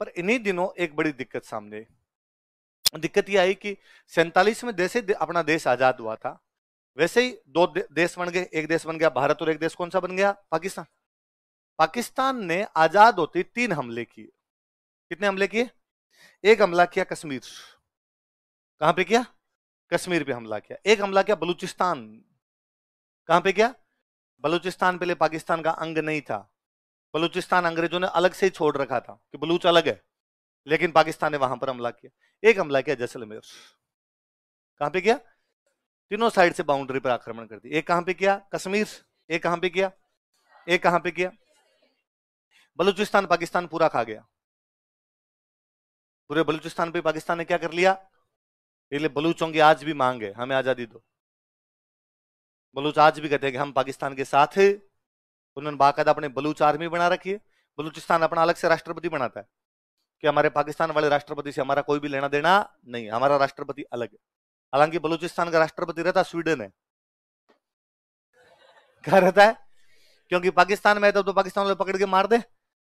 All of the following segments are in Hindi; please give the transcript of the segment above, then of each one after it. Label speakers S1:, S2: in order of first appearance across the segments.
S1: पर इन्हीं दिनों एक बड़ी दिक्कत सामने आई दिक्कत यह आई कि सैंतालीस में जैसे अपना देश आजाद हुआ था वैसे ही दो देश बन गए एक देश बन गया भारत और एक देश कौन सा बन गया पाकिस्तान पाकिस्तान ने आजाद होते तीन हमले किए कितने हमले किए एक हमला किया कश्मीर कहां पे किया कश्मीर पे हमला किया एक हमला किया बलूचिस्तान कहां पे किया बलूचिस्तान पहले पाकिस्तान का अंग नहीं था बलूचिस्तान अंग्रेजों ने अलग से ही छोड़ रखा था कि बलूच अलग है लेकिन पाकिस्तान ने वहां पर हमला किया एक हमला किया जैसलमेर कहां पे किया तीनों साइड से बाउंड्री पर आक्रमण कर दिया एक कहां पे किया कश्मीर एक कहां पे किया एक कहां पे किया बलूचिस्तान पाकिस्तान पूरा खा गया पूरे बलूचिस्तान पे पाकिस्तान ने क्या कर लिया इसलिए बलूचों की आज भी मांग है हमें आजादी दो बलूच आज भी कहते हैं कि हम पाकिस्तान के साथ उन्होंने बाकायदा अपने बलूच आर्मी बना रखी है बलूचिस्तान अपना अलग से राष्ट्रपति बनाता है कि हमारे पाकिस्तान वाले राष्ट्रपति से हमारा कोई भी लेना देना नहीं हमारा राष्ट्रपति अलग है हालांकि बलूचिस्तान का राष्ट्रपति रहता स्वीडन है क्या रहता है क्योंकि पाकिस्तान में है तो पाकिस्तान वाले पकड़ के मार दे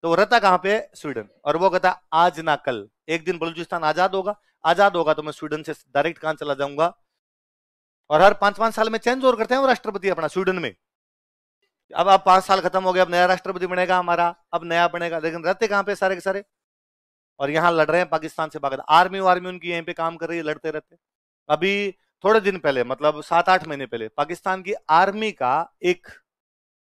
S1: तो वो रहता कहाँ पे स्वीडन और वो कहता आज ना कल एक दिन बलूचिस्तान आजाद होगा आजाद होगा तो मैं स्वीडन से डायरेक्ट कहां चला जाऊंगा और हर पांच पांच साल में चेंज और करते हैं वो राष्ट्रपति अपना स्वीडन में अब आप पांच साल खत्म हो गए अब नया राष्ट्रपति बनेगा हमारा अब नया बनेगा लेकिन रहते कहां पे सारे के सारे और यहाँ लड़ रहे हैं पाकिस्तान से भागते आर्मी वार्मी उनकी यहीं पे काम कर रही है लड़ते रहते अभी थोड़े दिन पहले मतलब सात आठ महीने पहले पाकिस्तान की आर्मी का एक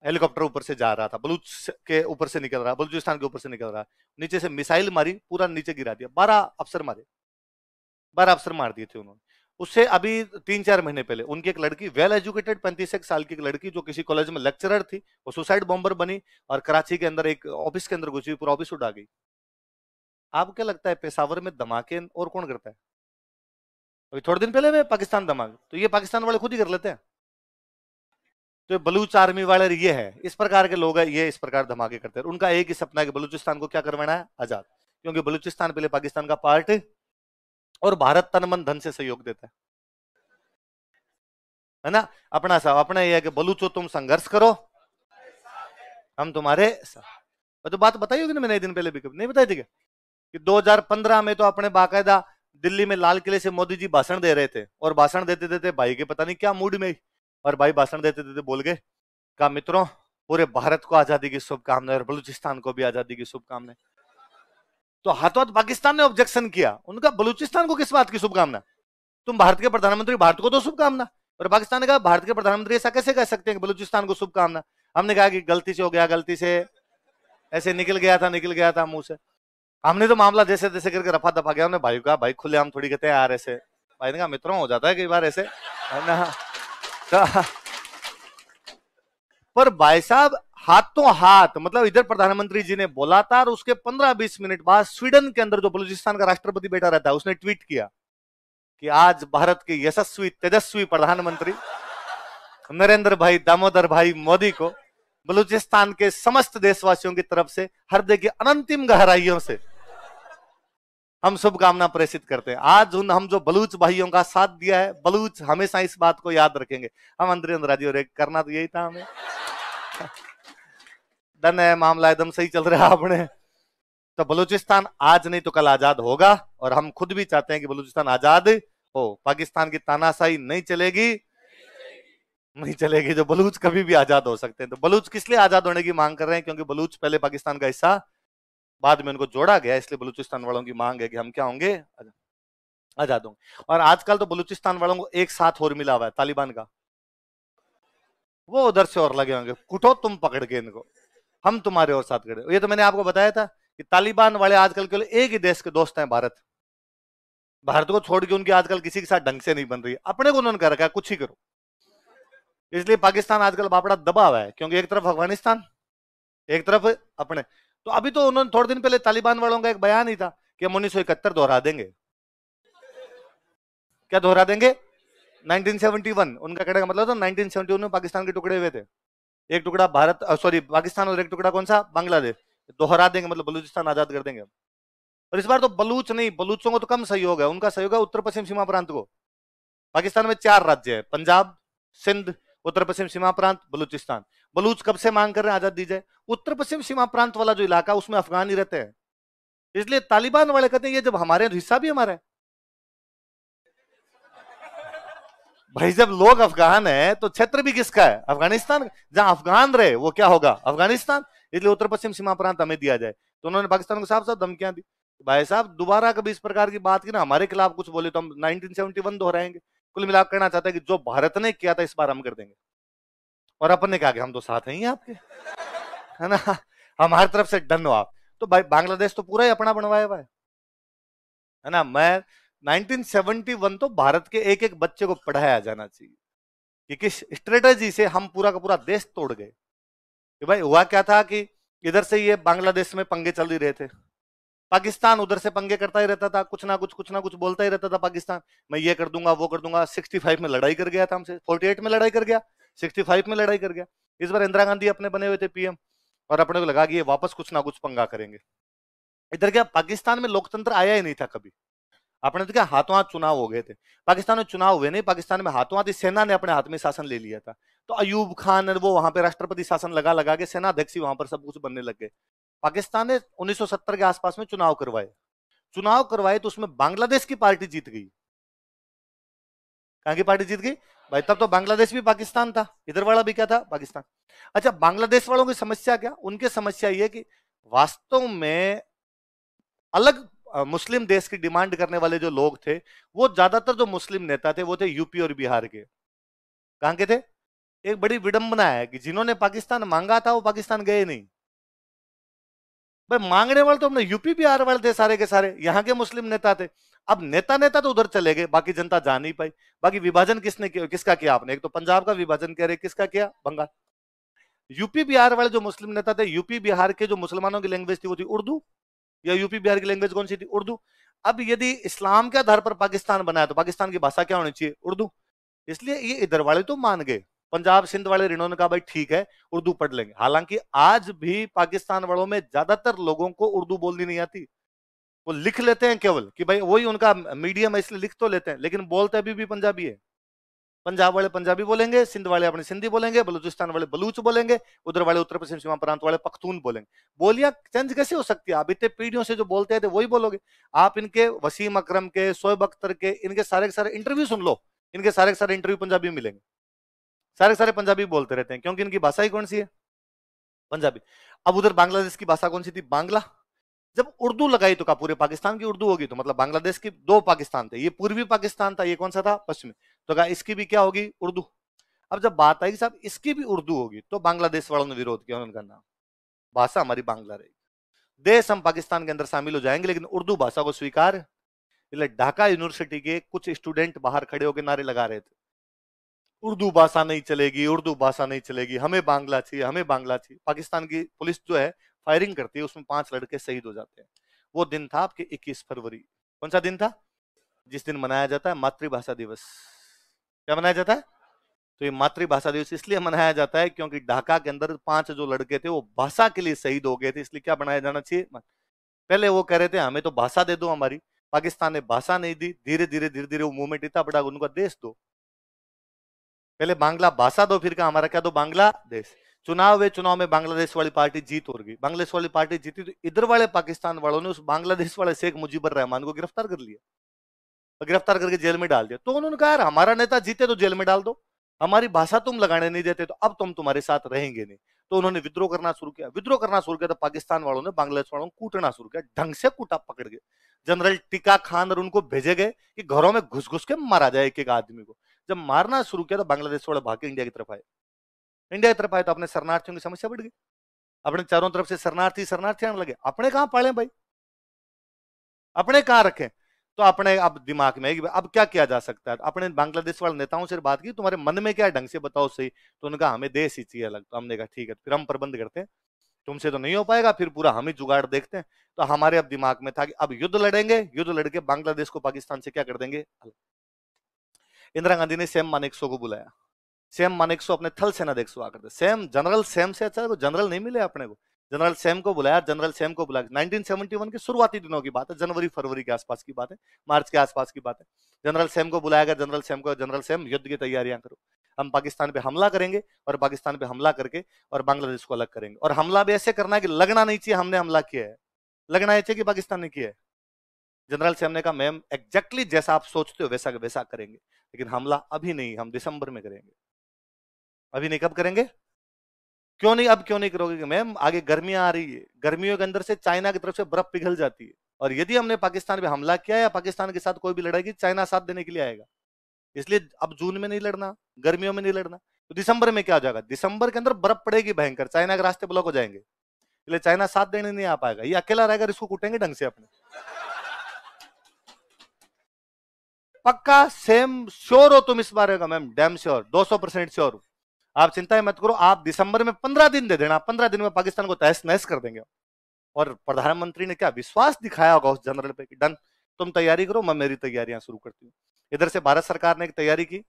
S1: हेलीकॉप्टर ऊपर से जा रहा था बलूच के ऊपर से निकल रहा बलूचिस्तान के ऊपर से निकल रहा नीचे से मिसाइल मारी पूरा नीचे गिरा दिया बारह अफसर मारे बारह अफसर मार दिए थे उन्होंने उससे अभी तीन चार महीने पहले उनकी एक लड़की वेल एजुकेटेड पैंतीस एक साल की एक लड़की जो किसी कॉलेज में लेक्चरर थी वो सुसाइड बॉम्बर बनी और कराची के अंदर एक ऑफिस के अंदर घुसी पूरा ऑफिस उड़ा गई आप क्या लगता है पेशावर में धमाके और कौन करता है अभी थोड़े दिन पहले हुए पाकिस्तान धमाके तो ये पाकिस्तान वाले खुद ही कर लेते हैं तो बलूच आर्मी वाले ये है इस प्रकार के लोग है ये इस प्रकार धमाके करते हैं उनका एक ही सपना है कि बलूचिस्तान को क्या करवाना है आजाद क्योंकि बलूचिस्तान पहले पाकिस्तान का पार्ट और भारत तन मन धन से सहयोग देता है है ना अपना साहब अपना यह है कि बलूचो तुम संघर्ष करो हम तुम्हारे साथ तो बात बताई होगी ना मैंने एक दिन पहले भी कभी नहीं बताई थी क्या कि 2015 में तो अपने बाकायदा दिल्ली में लाल किले से मोदी जी भाषण दे रहे थे और भाषण देते देते भाई के पता नहीं क्या मूड में और भाई भाषण देते देते बोल गए का मित्रों पूरे भारत को आजादी की शुभकामनाएं और बलूचिस्तान को भी आजादी की शुभकामनाएं तो हाथों हाथ पाकिस्तान ने ऑब्जेक्शन किया उनका बलूचिस्तान को किस बात की शुभकामना तुम भारत के प्रधानमंत्री भारत को तो शुभकामना और पाकिस्तान ने कहा भारत के प्रधानमंत्री ऐसा कैसे कह सकते हैं बलूचिस्तान को शुभकामना हमने कहा कि गलती से हो गया गलती से ऐसे निकल गया था निकल गया था मुंह से हमने तो मामला जैसे जैसे करके रफा दफा गया हमने भाई कहा भाई खुले हम थोड़ी कहते हैं यार ऐसे भाई ने कहा मित्रों हो जाता है कई बार ऐसे है ना तो- पर भाई साहब हाथों हाथ मतलब इधर प्रधानमंत्री जी ने बोला था और उसके 15-20 मिनट बाद स्वीडन के अंदर जो बलूचिस्तान का राष्ट्रपति बैठा रहता है उसने ट्वीट किया कि आज भारत के यशस्वी तेजस्वी प्रधानमंत्री नरेंद्र भाई दामोदर भाई मोदी को बलूचिस्तान के समस्त देशवासियों की तरफ से हृदय की अनंतिम गहराइयों से हम शुभकामना प्रेषित करते हैं आज उन हम जो बलूच भाइयों का साथ दिया है बलूच हमेशा इस बात को याद रखेंगे हम अंदर अंदर करना तो यही था हमें डन है मामला एकदम सही चल रहा है आपने तो बलूचिस्तान आज नहीं तो कल आजाद होगा और हम खुद भी चाहते हैं कि बलूचिस्तान आजाद हो पाकिस्तान की तानाशाही नहीं चलेगी नहीं चलेगी जो बलूच कभी भी आजाद हो सकते हैं तो बलूच किस लिए आजाद होने की मांग कर रहे हैं क्योंकि बलूच पहले पाकिस्तान का हिस्सा बाद में उनको जोड़ा गया इसलिए बलूचिस्तान वालों की मांग है कि हम क्या होंगे आजाद होंगे और आजकल तो बलूचिस्तान वालों को एक साथ और मिला हुआ है तालिबान का वो उधर से और लगे होंगे कुटो तुम पकड़ के इनको हम तुम्हारे और साथ खड़े ये तो मैंने आपको बताया था कि तालिबान वाले आजकल केवल एक ही देश के दोस्त हैं भारत भारत को छोड़ के उनकी आजकल किसी के साथ ढंग से नहीं बन रही अपने को उन्होंने कर रखा है कुछ ही करो इसलिए पाकिस्तान आजकल बापड़ा दबा हुआ है क्योंकि एक तरफ अफगानिस्तान एक तरफ अपने तो अभी तो उन्होंने थोड़े दिन पहले तालिबान वालों का एक बयान ही था कि हम उन्नीस दोहरा देंगे क्या दोहरा देंगे 1971 उनका कहने का मतलब था 1971 में पाकिस्तान के टुकड़े हुए थे एक टुकड़ा भारत सॉरी पाकिस्तान और एक टुकड़ा कौन सा बांग्लादेश दोहरा देंगे मतलब बलूचिस्तान आजाद कर देंगे और इस बार तो बलूच नहीं बलूचों को तो कम सहयोग है उनका सहयोग है उत्तर पश्चिम सीमा प्रांत को पाकिस्तान में चार राज्य है पंजाब सिंध उत्तर पश्चिम सीमा प्रांत बलूचिस्तान बलूच कब से मांग कर रहे हैं आजाद दी जाए उत्तर पश्चिम सीमा प्रांत वाला जो इलाका उसमें अफगान ही रहते हैं इसलिए तालिबान वाले कहते हैं ये जब हमारे तो हिस्सा भी हमारा है भाई जब लोग अफगान है तो क्षेत्र भी किसका है अफगानिस्तान जहां अफगान रहे वो क्या होगा अफगानिस्तान इसलिए उत्तर पश्चिम सीमा प्रांत हमें दिया जाए तो उन्होंने पाकिस्तान को साफ साफ धमकियां दी भाई साहब दोबारा कभी इस प्रकार की बात की ना हमारे खिलाफ कुछ बोले तो हम 1971 दोहराएंगे कुल मिलाप करना चाहता है कि जो भारत ने किया था इस बार हम कर देंगे और अपन ने कहा कि हम तो साथ हैं आपके है ना हमारी तरफ से डन हो आप तो भाई बांग्लादेश तो पूरा ही अपना बनवाया हुआ है ना मैं 1971 तो भारत के एक एक बच्चे को पढ़ाया जाना चाहिए कि किस स्ट्रेटजी से हम पूरा का पूरा देश तोड़ गए कि भाई हुआ क्या था कि इधर से ये बांग्लादेश में पंगे चल ही रहे थे पाकिस्तान उधर से पंगे करता ही रहता था कुछ ना कुछ कुछ ना कुछ बोलता ही रहता था पाकिस्तान मैं ये कर दूंगा वो कर दूंगा 65 में लड़ाई कर गया था हमसे 48 में लड़ाई कर गया 65 में लड़ाई कर गया इस बार इंदिरा गांधी अपने बने हुए थे पीएम और अपने को लगा कि ये वापस कुछ ना कुछ पंगा करेंगे इधर क्या पाकिस्तान में लोकतंत्र आया ही नहीं था कभी अपने तो क्या हाथों हाथ चुनाव हो गए थे पाकिस्तान में चुनाव हुए नहीं पाकिस्तान में हाथों हाथ सेना ने अपने हाथ में शासन ले लिया था तो अयूब खान वो वहां पे राष्ट्रपति शासन लगा लगा के सेना अध्यक्ष वहां पर सब कुछ बनने लग गए पाकिस्तान ने 1970 के आसपास में चुनाव करवाए चुनाव करवाए तो उसमें बांग्लादेश की पार्टी जीत गई कहा की पार्टी जीत गई भाई तब तो बांग्लादेश भी पाकिस्तान था इधर वाला भी क्या था पाकिस्तान अच्छा बांग्लादेश वालों की समस्या क्या उनकी समस्या ये कि वास्तव में अलग मुस्लिम देश की डिमांड करने वाले जो लोग थे वो ज्यादातर जो मुस्लिम नेता थे वो थे यूपी और बिहार के कहाँ के थे एक बड़ी विडंबना है कि जिन्होंने पाकिस्तान मांगा था वो पाकिस्तान गए नहीं भाई मांगने वाले तो हमने यूपी बिहार वाले थे सारे के सारे यहाँ के मुस्लिम नेता थे अब नेता नेता तो उधर चले गए बाकी जनता जा नहीं पाई बाकी विभाजन किसने किया किसका किया आपने एक तो पंजाब का विभाजन कह रहे किसका किया बंगाल यूपी बिहार वाले जो मुस्लिम नेता थे यूपी बिहार के जो मुसलमानों की लैंग्वेज थी वो थी उर्दू या यूपी बिहार की लैंग्वेज कौन सी थी उर्दू अब यदि इस्लाम के आधार पर पाकिस्तान बनाया तो पाकिस्तान की भाषा क्या होनी चाहिए उर्दू इसलिए ये इधर वाले तो मान गए पंजाब सिंध वाले ने कहा भाई ठीक है उर्दू पढ़ लेंगे हालांकि आज भी पाकिस्तान वालों में ज्यादातर लोगों को उर्दू बोलनी नहीं आती वो लिख लेते हैं केवल कि भाई वही उनका मीडियम है इसलिए लिख तो लेते हैं लेकिन बोलते अभी भी पंजाबी है पंजाब वाले पंजाबी बोलेंगे सिंध वाले अपने सिंधी बोलेंगे बलूचिस्तान वाले बलूच बोलेंगे उधर वाले उत्तर पश्चिम सीमा प्रांत वाले पख्तून बोलेंगे बोलियां चेंज कैसे हो सकती है आप इतने पीढ़ियों से जो बोलते थे तो वही बोलोगे आप इनके वसीम अक्रम के सोएब अख्तर के इनके सारे के सारे इंटरव्यू सुन लो इनके सारे के सारे इंटरव्यू पंजाबी मिलेंगे सारे सारे पंजाबी बोलते रहते हैं क्योंकि इनकी भाषा ही कौन सी है पंजाबी अब उधर बांग्लादेश की भाषा कौन सी थी बांग्ला जब उर्दू लगाई तो कहा पूरे पाकिस्तान की उर्दू होगी तो मतलब बांग्लादेश के दो पाकिस्तान थे ये पूर्वी पाकिस्तान था ये कौन सा था पश्चिमी तो कहा इसकी भी क्या होगी उर्दू अब जब बात आई साहब इसकी भी उर्दू होगी तो बांग्लादेश वालों ने विरोध किया उनका नाम भाषा हमारी बांग्ला रहेगी देश हम पाकिस्तान के अंदर शामिल हो जाएंगे लेकिन उर्दू भाषा को स्वीकार इसलिए ढाका यूनिवर्सिटी के कुछ स्टूडेंट बाहर खड़े होकर नारे लगा रहे थे उर्दू भाषा नहीं चलेगी उर्दू भाषा नहीं चलेगी हमें बांग्ला चाहिए हमें बांग्ला चाहिए पाकिस्तान की पुलिस जो है फायरिंग करती है उसमें पांच लड़के शहीद हो जाते हैं वो दिन था आपके 21 फरवरी कौन सा दिन था जिस दिन मनाया जाता है मातृभाषा दिवस क्या मनाया जाता है तो ये मातृभाषा दिवस इसलिए मनाया जाता है क्योंकि ढाका के अंदर पांच जो लड़के थे वो भाषा के लिए शहीद हो गए थे इसलिए क्या बनाया जाना चाहिए पहले वो कह रहे थे हमें तो भाषा दे दो हमारी पाकिस्तान ने भाषा नहीं दी धीरे धीरे धीरे धीरे वो मूवमेंट इतना बड़ा उनका देश दो पहले बांग्ला भाषा दो फिर कहा हमारा क्या दो बांग्ला देश चुनाव है चुनाव में बांग्लादेश वाली पार्टी जीत हो गई बांग्लादेश वाली पार्टी जीती तो इधर वाले पाकिस्तान वालों ने उस बांग्लादेश वाले शेख मुजीबर रहमान को गिरफ्तार कर लिया और गिरफ्तार करके जेल में डाल दिया तो उन्होंने कहा यार हमारा नेता जीते तो जेल में डाल दो हमारी भाषा तुम लगाने नहीं देते तो अब तुम तुम्हारे साथ रहेंगे नहीं तो उन्होंने विद्रोह करना शुरू किया विद्रोह करना शुरू किया तो पाकिस्तान वालों ने बांग्लादेश वालों को कूटना शुरू किया ढंग से कूटा पकड़ गए जनरल टिका खान और उनको भेजे गए कि घरों में घुस घुस के मारा जाए एक एक आदमी को जब मारना शुरू किया तो बांग्लादेश वाले भाग के इंडिया की तरफ आए इंडिया की तरफ आए तो अपने शरणार्थियों की समस्या बढ़ गई अपने चारों तरफ से शरणार्थी शरणार्थी आने लगे अपने कहां पाले भाई अपने कहां रखें तो अपने अब दिमाग में अब क्या किया जा सकता है अपने बांग्लादेश वाले नेताओं से बात की तुम्हारे मन में क्या ढंग से बताओ सही तो उनका हमें देश ही चाहिए अलग तो हमने कहा ठीक है फिर हम प्रबंध करते हैं तुमसे तो नहीं हो पाएगा फिर पूरा हम ही जुगाड़ देखते हैं तो हमारे अब दिमाग में था कि अब युद्ध लड़ेंगे युद्ध लड़के बांग्लादेश को पाकिस्तान से क्या कर देंगे इंदिरा गांधी ने सेम मानेक्सो को बुलाया सेम मानिक सो अपने थल सेना देख सो आकर सेम जनरल सेम से अच्छा तो जनरल नहीं मिले अपने को जनरल सेम को बुलाया जनरल सेम को बुलाया 1971 के शुरुआती दिनों की बात है जनवरी फरवरी के आसपास की बात है मार्च के आसपास की बात है जनरल सेम को बुलाया गया जनरल सेम को जनरल सेम युद्ध की तैयारियां करो हम पाकिस्तान पे हमला करेंगे और पाकिस्तान पे हमला करके और बांग्लादेश को अलग करेंगे और हमला भी ऐसे करना है कि लगना नहीं चाहिए हमने हमला किया है लगना चाहिए कि पाकिस्तान ने किया है जनरल सेम ने कहा मैम एग्जैक्टली जैसा आप सोचते हो वैसा वैसा करेंगे लेकिन हमला अभी नहीं हम दिसंबर में करेंगे अभी नहीं कब करेंगे क्यों नहीं अब क्यों नहीं करोगे मैम आगे गर्मियां आ रही है गर्मियों के अंदर से चाइना की तरफ से बर्फ पिघल जाती है और यदि हमने पाकिस्तान पे हमला किया या पाकिस्तान के साथ कोई भी लड़ाई की चाइना साथ देने के लिए आएगा इसलिए अब जून में नहीं लड़ना गर्मियों में नहीं लड़ना तो दिसंबर में क्या हो जाएगा दिसंबर के अंदर बर्फ पड़ेगी भयंकर चाइना के रास्ते ब्लॉक हो जाएंगे इसलिए चाइना साथ देने नहीं आ पाएगा ये अकेला रहेगा इसको कूटेंगे ढंग से अपने पक्का सेम श्योर हो तुम इस बारे का मैम डैम श्योर सौ परसेंट श्योर आप चिंता मत करो आप दिसंबर में पंद्रह दिन दे देना पंद्रह दिन में पाकिस्तान को तहस नहस कर देंगे और प्रधानमंत्री ने क्या विश्वास दिखाया होगा उस जनरल पे कि डन तुम तैयारी करो मैं मेरी तैयारियां शुरू करती हूँ इधर से भारत सरकार ने एक तैयारी की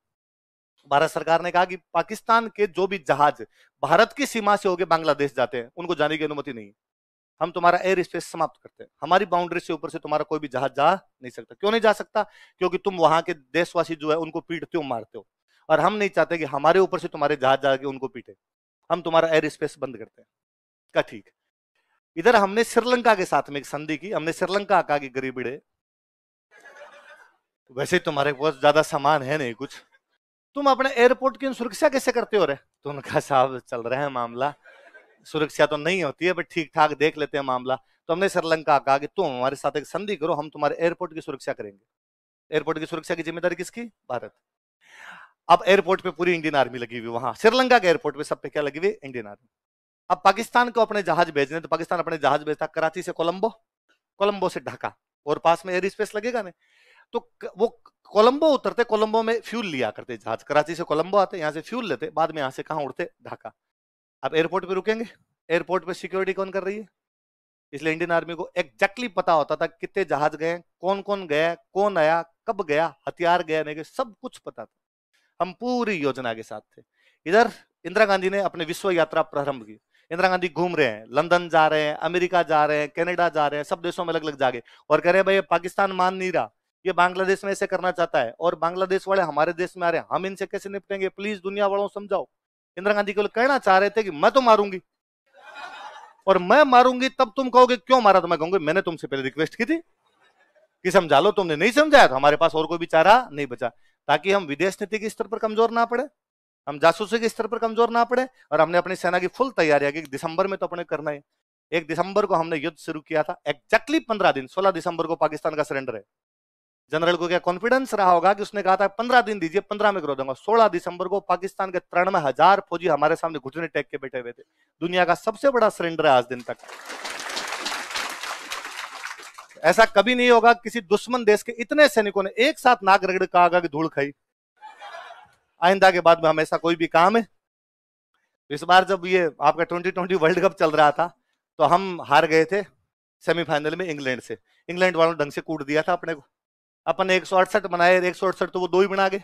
S1: भारत सरकार ने कहा कि पाकिस्तान के जो भी जहाज भारत की सीमा से होकर बांग्लादेश जाते हैं उनको जाने की अनुमति नहीं हम तुम्हारा एयर स्पेस समाप्त करते हैं हमारी बाउंड्री से ऊपर से तुम्हारा कोई भी जहाज जा नहीं सकता क्यों नहीं जा सकता क्योंकि तुम वहां के देशवासी जो है उनको पीटते हो मारते हो और हम नहीं चाहते कि हमारे ऊपर से तुम्हारे जहाज जाके उनको पीटे हम तुम्हारा एयर स्पेस बंद करते हैं का ठीक इधर हमने श्रीलंका के साथ में एक संधि की हमने श्रीलंका का कि गरीबिड़े वैसे तुम्हारे पास ज्यादा सामान है नहीं कुछ तुम अपने एयरपोर्ट की सुरक्षा कैसे करते हो रहे तो उनका साहब चल रहा है मामला सुरक्षा तो नहीं होती है बट ठीक ठाक देख लेते हैं मामला तो हमने श्रीलंका कहा कि तुम हमारे साथ एक संधि करो हम तुम्हारे एयरपोर्ट की सुरक्षा करेंगे एयरपोर्ट की सुरक्षा की जिम्मेदारी किसकी भारत अब एयरपोर्ट पे पूरी इंडियन आर्मी लगी हुई वहां श्रीलंका के एयरपोर्ट पे सब पे क्या लगी हुई इंडियन आर्मी अब पाकिस्तान को अपने जहाज भेजने तो पाकिस्तान अपने जहाज भेजता कराची से कोलंबो कोलंबो से ढाका और पास में एयर स्पेस लगेगा ना तो वो कोलंबो उतरते कोलंबो में फ्यूल लिया करते जहाज कराची से कोलंबो आते यहाँ से फ्यूल लेते बाद में यहाँ से कहाँ उड़ते ढाका अब एयरपोर्ट पे रुकेंगे एयरपोर्ट पे सिक्योरिटी कौन कर रही है इसलिए इंडियन आर्मी को एग्जैक्टली पता होता था कितने जहाज गए कौन कौन गया कौन आया कब गया हथियार गया नहीं गया सब कुछ पता था हम पूरी योजना के साथ थे इधर इंदिरा गांधी ने अपने विश्व यात्रा प्रारंभ की इंदिरा गांधी घूम रहे हैं लंदन जा रहे हैं अमेरिका जा रहे हैं कनाडा जा रहे हैं सब देशों में अलग अलग जागे और कह रहे हैं भाई पाकिस्तान मान नहीं रहा ये बांग्लादेश में ऐसे करना चाहता है और बांग्लादेश वाले हमारे देश में आ रहे हैं हम इनसे कैसे निपटेंगे प्लीज दुनिया वालों समझाओ इंदिरा गांधी केवल कहना चाह रहे थे कि मैं तो मारूंगी और मैं मारूंगी तब तुम कहोगे क्यों मारा तो मैं कहूंगी मैंने तुमसे पहले रिक्वेस्ट की थी कि समझा लो तुमने नहीं समझाया तो हमारे पास और कोई भी चारा नहीं बचा ताकि हम विदेश नीति के स्तर पर कमजोर ना पड़े हम जासूसी के स्तर पर कमजोर ना पड़े और हमने अपनी सेना की फुल तैयारी की दिसंबर में तो अपने करना है एक दिसंबर को हमने युद्ध शुरू किया था एक्जैक्टली पंद्रह दिन सोलह दिसंबर को पाकिस्तान का सरेंडर है जनरल को क्या कॉन्फिडेंस रहा होगा कि उसने कहा था पंद्रह दिन दीजिए पंद्रह में करो दूंगा सोलह दिसंबर को पाकिस्तान के तिरानवे हजार फौजी हमारे सामने घुटने टेक के बैठे हुए थे दुनिया का सबसे बड़ा सरेंडर है आज दिन तक ऐसा कभी नहीं होगा किसी दुश्मन देश के इतने सैनिकों ने एक साथ नाक रगड़ कागा की धूल खाई आइंदा के बाद में हमेशा कोई भी काम है इस बार जब ये आपका ट्वेंटी ट्वेंटी वर्ल्ड कप चल रहा था तो हम हार गए थे सेमीफाइनल में इंग्लैंड से इंग्लैंड वालों ढंग से कूट दिया था अपने को अपन ने एक सौ अड़सठ बनाए एक सौ अड़सठ तो वो दो ही बना गए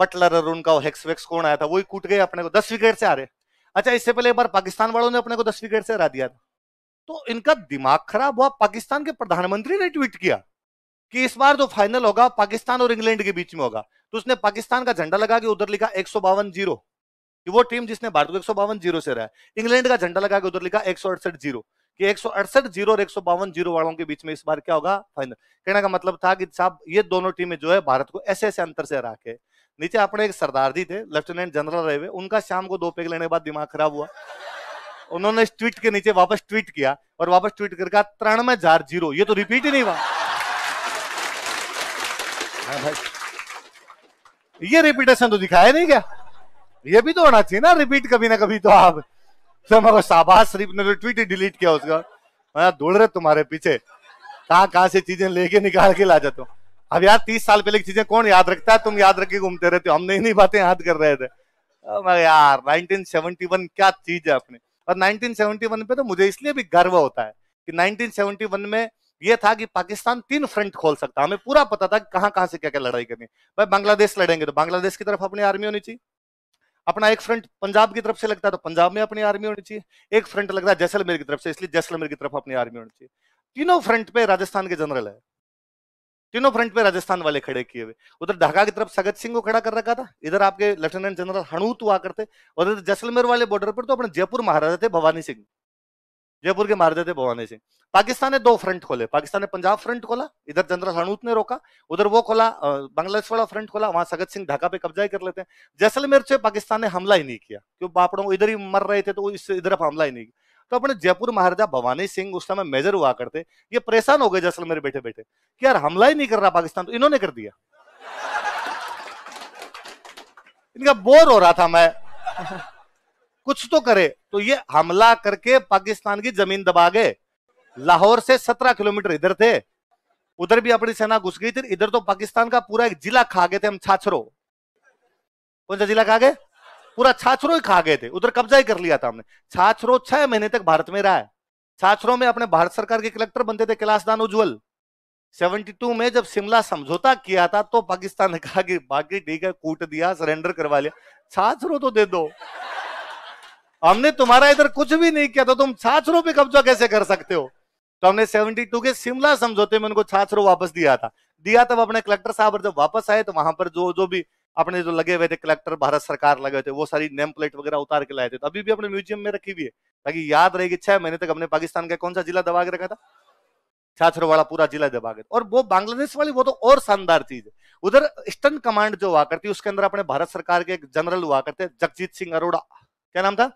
S1: बटलर और उनका वो हेक्स वेक्स कौन आया था वो ही कूट गए अपने को दस विकेट से हारे अच्छा इससे पहले एक बार पाकिस्तान वालों ने अपने को दस विकेट से हरा दिया था तो इनका दिमाग खराब हुआ पाकिस्तान के प्रधानमंत्री ने ट्वीट किया कि इस बार जो फाइनल होगा पाकिस्तान और इंग्लैंड के बीच में होगा तो उसने पाकिस्तान का झंडा लगा के उधर लिखा एक जीरो कि वो टीम जिसने भारत को एक जीरो से रहा इंग्लैंड का झंडा लगा के उधर लिखा एक जीरो कि एक जीरो और एक जीरो वालों के बीच में इस बार क्या होगा फाइनल कहने का मतलब था कि साहब ये दोनों टीमें जो है भारत को ऐसे ऐसे अंतर से हरा के नीचे अपने एक सरदार जी थे लेफ्टिनेंट जनरल रहे हुए उनका शाम को दो पेग लेने के बाद दिमाग खराब हुआ उन्होंने इस ट्वीट के नीचे वापस ट्वीट किया और वापस ट्वीट करके तिरानवे हजार जीरो ये तो रिपीट ही नहीं हुआ हाँ ये रिपीटेशन तो दिखाया नहीं क्या ये भी तो होना चाहिए ना रिपीट कभी ना कभी तो आप तो मगर शाहबाज शरीफ ने तो ट्वीट ही डिलीट किया उसका मैं दौड़ रहे तुम्हारे पीछे कहाँ कहाँ से चीजें लेके निकाल के ला जाता हूँ अब यार तीस साल पहले की चीजें कौन याद रखता है तुम याद रख के घूमते रहते हो हम नहीं नहीं बातें याद कर रहे थे मैं यार 1971 क्या चीज है अपने और 1971 पे तो मुझे इसलिए भी गर्व होता है कि 1971 में ये था कि पाकिस्तान तीन फ्रंट खोल सकता हमें पूरा पता था कहां कहां से क्या क्या लड़ाई करनी भाई बांग्लादेश लड़ेंगे तो बांग्लादेश की तरफ अपनी आर्मी होनी चाहिए अपना एक फ्रंट पंजाब की तरफ से लगता है तो पंजाब में अपनी आर्मी होनी चाहिए एक फ्रंट लगता है जैसलमेर की तरफ से इसलिए जैसलमेर की तरफ अपनी आर्मी होनी चाहिए तीनों फ्रंट पे राजस्थान के जनरल है तीनों फ्रंट पे राजस्थान वाले खड़े किए हुए उधर ढाका की तरफ सगत सिंह को खड़ा कर रखा था इधर आपके लेफ्टिनेंट जनरल हणूत हुआ करते और इधर जैसलमेर वाले बॉर्डर पर तो अपने जयपुर महाराजा थे भवानी सिंह जयपुर के महाराजा थे भवानी सिंह पाकिस्तान ने दो फ्रंट खोले पाकिस्तान ने पंजाब फ्रंट खोला इधर जनरल हणूत ने रोका उधर वो खोला बांग्लादेश वाला फ्रंट खोला वहां सगत सिंह ढाका पे कब्जा ही कर लेते हैं जैसलमेर से पाकिस्तान ने हमला ही नहीं किया क्यों बापड़ों इधर ही मर रहे थे तो इस इधर हमला ही नहीं किया तो अपने जयपुर महाराजा भवानी सिंह उस समय मेजर हुआ करते ये परेशान हो गए जैसलमेर बैठे बैठे कि यार हमला ही नहीं कर रहा पाकिस्तान तो इन्होंने कर दिया इनका बोर हो रहा था मैं कुछ तो करे तो ये हमला करके पाकिस्तान की जमीन दबा गए लाहौर से सत्रह किलोमीटर इधर थे उधर भी अपनी सेना घुस गई थी इधर तो पाकिस्तान का पूरा एक जिला खा गए थे हम छाछरो कौन सा जिला खा गए पूरा छाछरो ही खा गए थे उधर कब्जा ही कर लिया था हमने छाछरो छह महीने तक भारत में रहा है छाछरो में अपने भारत सरकार के कलेक्टर बनते थे कैलाश दान उज्जवल 72 में जब शिमला समझौता किया था तो पाकिस्तान ने कहा कि बाकी ठीक है कूट दिया सरेंडर करवा लिया छाछरो तो दे दो हमने तुम्हारा इधर कुछ भी नहीं किया तो तुम छाछरो पे कब्जा कैसे कर सकते हो तो हमने 72 के शिमला समझौते में उनको छाछरो वापस दिया था दिया तब अपने कलेक्टर साहब जब वापस आए तो वहां पर जो जो भी अपने जो लगे हुए थे कलेक्टर भारत सरकार लगे थे वो सारी नेम प्लेट वगैरह उतार के लाए थे तो अभी भी अपने म्यूजियम में रखी हुई है ताकि याद रहेगी छह महीने तक हमने पाकिस्तान का कौन सा जिला दबा के रखा था छाछर वाला पूरा जिला दबा के और वो बांग्लादेश वाली वो तो और शानदार चीज है उधर ईस्टर्न कमांड जो हुआ करती है उसके अंदर अपने भारत सरकार के एक जनरल हुआ करते जगजीत सिंह अरोड़ा क्या नाम था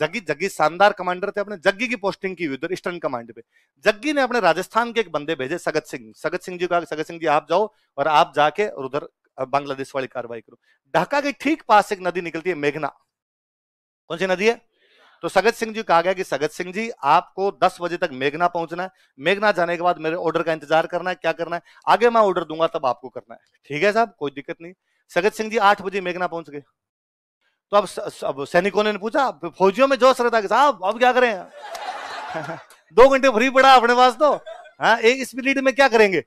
S1: जग्गी जग्गी शानदार कमांडर थे अपने जग्गी की पोस्टिंग की हुई उधर ईस्टर्न कमांड पे जग्गी ने अपने राजस्थान के एक बंदे भेजे सगत सिंह सगत सिंह जी को सगत सिंह जी आप जाओ और आप जाके और उधर बांग्लादेश वाली कार्रवाई करो ढाका के ठीक पास एक नदी निकलती है मेघना कौन सी नदी है तो सगत सिंह जी कहा गया कि सगत सिंह जी आपको 10 बजे तक मेघना पहुंचना है मेघना जाने के बाद मेरे ऑर्डर का इंतजार करना है क्या करना है आगे मैं ऑर्डर दूंगा तब आपको करना है ठीक है साहब कोई दिक्कत नहीं सगत सिंह जी आठ बजे मेघना पहुंच गए तो अब, अब सैनिकों ने पूछा फौजियों में जोश रहता कि साहब अब क्या करें दो घंटे फ्री पड़ा अपने पास तो हाँ एक स्पीड में क्या करेंगे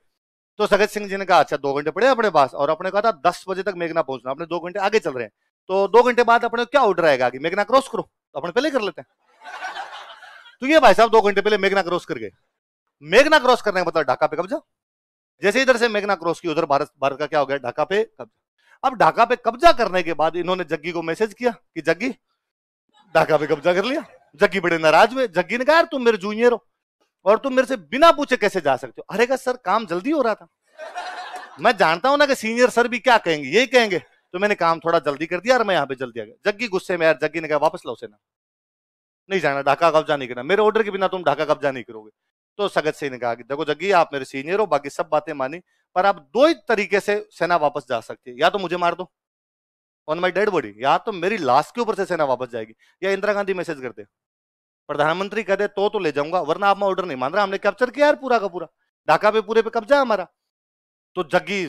S1: तो सगत सिंह जी ने कहा अच्छा दो घंटे पड़े अपने पास और अपने कहा था दस बजे तक मेघना पहुंचना अपने दो घंटे आगे चल रहे हैं तो दो घंटे बाद अपने क्या ऑर्डर आएगा मेघना क्रॉस करो तो अपने पहले कर लेते हैं तो ये भाई साहब दो घंटे पहले मेघना क्रॉस कर गए मेघना क्रॉस करने का मतलब ढाका पे कब्जा जैसे इधर से मेघना क्रॉस की उधर भारत भारत का क्या हो गया ढाका पे कब्जा अब ढाका पे कब्जा करने के बाद इन्होंने जग्गी को मैसेज किया कि जग्गी ढाका पे कब्जा कर लिया जग्गी बड़े नाराज हुए जग्गी ने कहा यार तुम मेरे जूनियर हो और तुम मेरे से बिना पूछे कैसे जा सकते हो अरे का सर काम जल्दी हो रहा था मैं जानता हूं ना कि सीनियर सर भी क्या कहेंगे यही कहेंगे तो मैंने काम थोड़ा जल्दी कर दिया और मैं यहाँ पे जल्दी आ गया जग्गी गुस्से में यार जग्गी ने कहा वापस लाओ सेना नहीं जाना ढाका कब्जा नहीं करना मेरे ऑर्डर के बिना तुम ढाका कब्जा नहीं करोगे तो सगत सिंह ने कहा कि देखो जग्गी आप मेरे सीनियर हो बाकी सब बातें मानी पर आप दो ही तरीके से सेना वापस जा सकती है या तो मुझे मार दो ऑन माई डेड बॉडी या तो मेरी लाश के ऊपर से सेना वापस जाएगी या इंदिरा गांधी मैसेज करते प्रधानमंत्री कह दे तो तो ले जाऊंगा वरना आप मैं ऑर्डर नहीं मान रहा हमने कैप्चर किया यार पूरा का पूरा ढाका पे पूरे पे कब्जा है हमारा तो जग्गी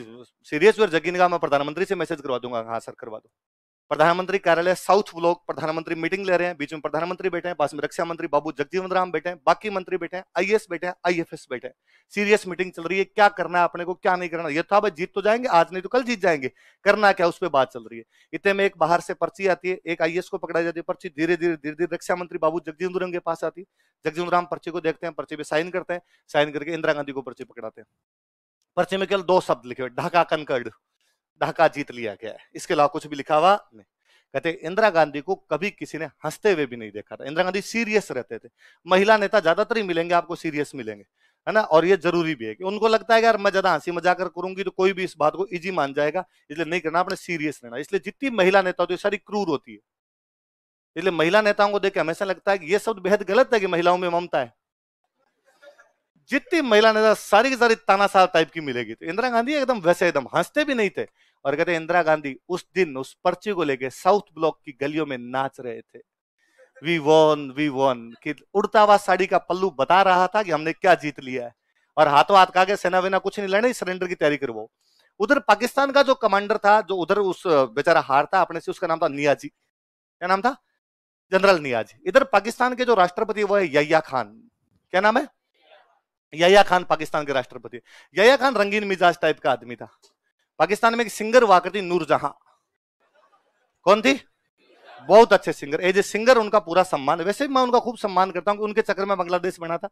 S1: सीरियस वेर जग्गी ने कहा मैं प्रधानमंत्री से मैसेज करवा दूंगा हाँ सर करवा दो प्रधानमंत्री कार्यालय साउथ ब्लॉक प्रधानमंत्री मीटिंग ले रहे हैं बीच में प्रधानमंत्री बैठे हैं पास में रक्षा मंत्री बाबू जगजीवन राम बैठे हैं बाकी मंत्री बैठे हैं आईएएस बैठे हैं आईएफएस बैठे हैं सीरियस मीटिंग चल रही है क्या करना है अपने को क्या नहीं करना यथा तो जीत तो जाएंगे आज नहीं तो कल जीत जाएंगे करना क्या उस पर बात चल रही है इतने में एक बाहर से पर्ची आती है एक आई को पकड़ा जाती है पर्ची धीरे धीरे धीरे धीरे रक्षा मंत्री बाबू जगजीवन राम के पास आती है जगजीवन राम पर्ची को देखते हैं पर्ची पे साइन करते हैं साइन करके इंदिरा गांधी को पर्ची पकड़ाते हैं पर्ची में केवल दो शब्द लिखे हुए ढाका कनकड़ ढाका जीत लिया गया है इसके अलावा कुछ भी लिखा हुआ नहीं कहते इंदिरा गांधी को कभी किसी ने हंसते हुए भी नहीं देखा था इंदिरा गांधी सीरियस रहते थे महिला नेता ज्यादातर ही मिलेंगे आपको सीरियस मिलेंगे है ना और ये जरूरी भी है कि उनको लगता है कि यार मैं ज्यादा हंसी मजाक कर करूंगी तो कोई भी इस बात को इजी मान जाएगा इसलिए नहीं करना अपने सीरियस लेना इसलिए जितनी महिला नेता होती है सारी क्रूर होती है इसलिए महिला नेताओं को देख के हमेशा लगता है कि ये शब्द बेहद गलत है कि महिलाओं में ममता है जितनी महिला नेता तो सारी की सारी ताना साहब टाइप की मिलेगी तो इंदिरा गांधी एकदम वैसे एकदम हंसते भी नहीं थे और कहते इंदिरा गांधी उस दिन उस पर्ची को लेके साउथ ब्लॉक की गलियों में नाच रहे थे वी वॉन वी वॉन कि उड़ता हुआ साड़ी का पल्लू बता रहा था कि हमने क्या जीत लिया है और हाथों हाथ का सेना वेना कुछ नहीं लेना सरेंडर की तैयारी करवाओ उधर पाकिस्तान का जो कमांडर था जो उधर उस बेचारा हार था अपने से उसका नाम था नियाजी क्या नाम था जनरल नियाजी इधर पाकिस्तान के जो राष्ट्रपति वो है यहिया खान क्या नाम है यया खान पाकिस्तान के राष्ट्रपति यया खान रंगीन मिजाज टाइप का आदमी था पाकिस्तान में एक सिंगर हुआ करती नूर जहां कौन थी बहुत अच्छे सिंगर एज ए सिंगर उनका पूरा सम्मान वैसे मैं उनका खूब सम्मान करता हूँ उनके चक्कर में बांग्लादेश बना था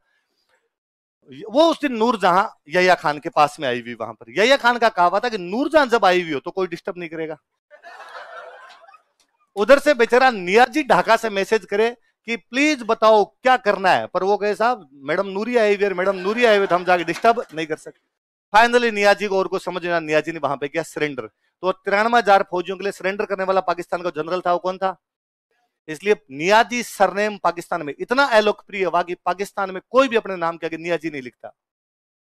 S1: वो उस दिन नूर जहां यया खान के पास में आई हुई वहां पर यया खान का कहावा था कि नूर जहां जब आई हुई हो तो कोई डिस्टर्ब नहीं करेगा उधर से बेचारा नियाजी ढाका से मैसेज करे कि प्लीज बताओ क्या करना है पर वो कहे साहब मैडम नूरी आई हुई मैडम नूरी आई हुई तो हम जाके डिस्टर्ब नहीं कर सकते फाइनली नियाजी को और को समझ में नियाजी ने वहां पे किया सरेंडर तो तिरानवे हजार फौजियों के लिए सरेंडर करने वाला पाकिस्तान का जनरल था वो कौन था इसलिए नियाजी सरनेम पाकिस्तान में इतना अलोकप्रिय हुआ कि पाकिस्तान में कोई भी अपने नाम के आगे नियाजी नहीं लिखता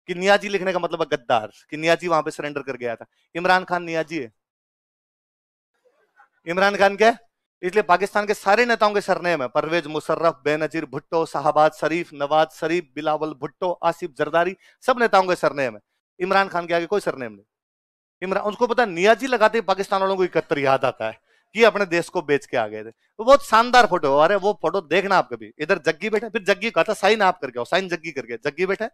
S1: कि नियाजी लिखने का मतलब है गद्दार कि नियाजी वहां पे सरेंडर कर गया था इमरान खान नियाजी है इमरान खान क्या है इसलिए पाकिस्तान के सारे नेताओं के सरनेम है परवेज मुशर्रफ बेनजीर भुट्टो शाहबाज शरीफ नवाज शरीफ बिलावल भुट्टो आसिफ जरदारी सब नेताओं के सरनेम है इमरान खान के आगे कोई सरनेम नहीं इमरान उनको पता नियाजी लगाते पाकिस्तान वालों को इकहत्तर याद आता है कि अपने देश को बेच के आ गए थे तो बहुत शानदार फोटो अरे वो फोटो देखना आप कभी इधर जग्गी बैठे फिर जग्गी कहा था साइन आप करके साइन जग्गी करके जग्गी बैठे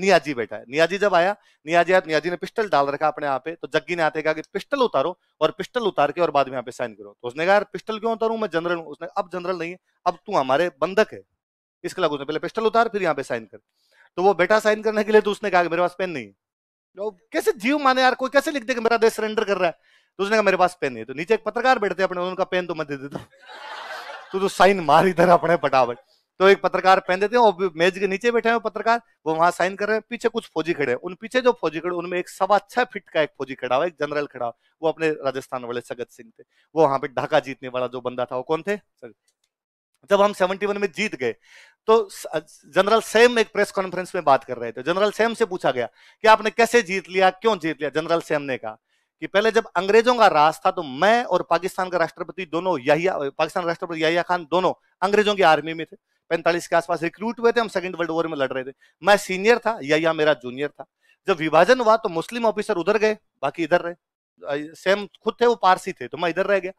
S1: नियाजी बैठा है नियाजी जब आया नियाजी आया नियाजी ने पिस्टल डाल रखा अपने यहाँ पे तो जग्गी ने आते कहा कि पिस्टल उतारो और पिस्टल उतार के और बाद में यहाँ पे साइन करो तो उसने कहा यार पिस्टल क्यों उतारू मैं जनरल हूँ उसने अब जनरल नहीं है अब तू हमारे बंधक है इसके लगे उसने पहले पिस्टल उतार फिर यहाँ पे साइन कर तो वो बेटा साइन करने के लिए तो उसने कहा कि मेरे पास पेन नहीं है तो कैसे जीव माने यार कोई कैसे लिख दे कि मेरा देश सरेंडर कर रहा है तो उसने कहा मेरे पास पेन नहीं है तो नीचे एक पत्रकार बैठते अपने उनका पेन तो मैं दे देता तो, तो साइन मार इधर अपने फटाफट तो एक पत्रकार पहन देते हैं और मेज के नीचे बैठे हैं पत्रकार वो वहां साइन कर रहे हैं पीछे कुछ फौजी खड़े हैं उन पीछे जो फौजी खड़े उनमें एक सवा छह फीट का एक फौजी खड़ा हुआ एक जनरल खड़ा हुआ वो अपने राजस्थान वाले सगत सिंह थे वो वहां पे ढाका जीतने वाला जो बंदा था वो कौन थे जब हम सेवेंटी में जीत गए तो जनरल सेम एक प्रेस कॉन्फ्रेंस में बात कर रहे थे जनरल सेम से पूछा गया कि आपने कैसे जीत लिया क्यों जीत लिया जनरल सेम ने कहा कि पहले जब अंग्रेजों का राज था तो मैं और पाकिस्तान का राष्ट्रपति दोनों पाकिस्तान राष्ट्रपति याहिया खान दोनों अंग्रेजों की आर्मी में थे पैंतालीस के आसपास रिक्रूट हुए थे हम सेकंड वर्ल्ड वॉर में लड़ रहे थे मैं सीनियर था या, या मेरा जूनियर था जब विभाजन हुआ तो मुस्लिम ऑफिसर उधर गए बाकी इधर रहे सेम खुद थे वो पारसी थे तो मैं इधर रह गया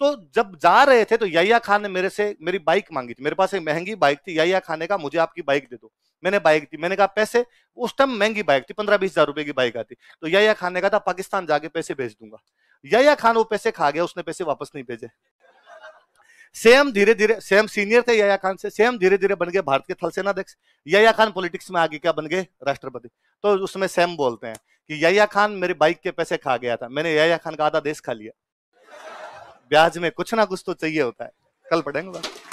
S1: तो जब जा रहे थे तो यया खान ने मेरे से मेरी बाइक मांगी थी मेरे पास एक महंगी बाइक थी यया खाने का मुझे आपकी बाइक दे दो मैंने बाइक दी मैंने कहा पैसे उस टाइम महंगी बाइक थी पंद्रह बीस हजार रुपए की बाइक आती तो यया खाने का था पाकिस्तान जाके पैसे भेज दूंगा यया खान वो पैसे खा गया उसने पैसे वापस नहीं भेजे सेम धीरे धीरे सेम सीनियर थे यया खान से सेम धीरे धीरे बन गए भारत के थल सेनाध्यक्ष या खान पॉलिटिक्स में आगे क्या बन गए राष्ट्रपति तो उसमें सेम बोलते हैं कि या खान मेरे बाइक के पैसे खा गया था मैंने यया खान का आधा देश खा लिया ब्याज में कुछ ना कुछ तो चाहिए होता है कल पढ़ेंगे